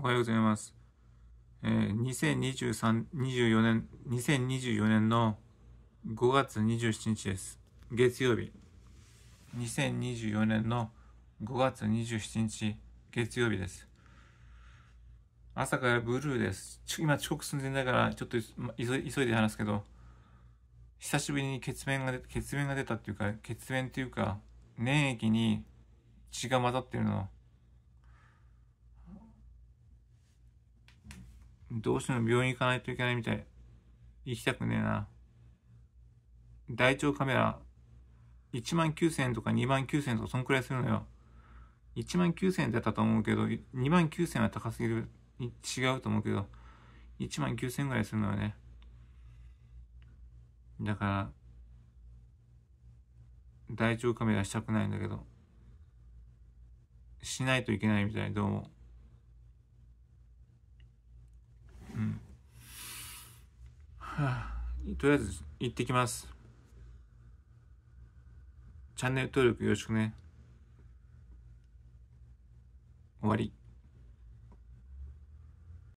おはようございます。えー、2023、24年、2024年の5月27日です。月曜日。2024年の5月27日、月曜日です。朝からブルーです。今遅刻寸前だから、ちょっと急いで話すけど、久しぶりに血便が出、血便が出たっていうか、血便っていうか、粘液に血が混ざってるの。どうしても病院行かないといけないみたい。行きたくねえな。大腸カメラ、1万9000円とか2万9000円とかそんくらいするのよ。1万9000円だったと思うけど、2万9000円は高すぎる。違うと思うけど、1万9000円ぐらいするのよね。だから、大腸カメラしたくないんだけど、しないといけないみたい、どうも。とりあえず行ってきます。チャンネル登録よろしくね。終わり。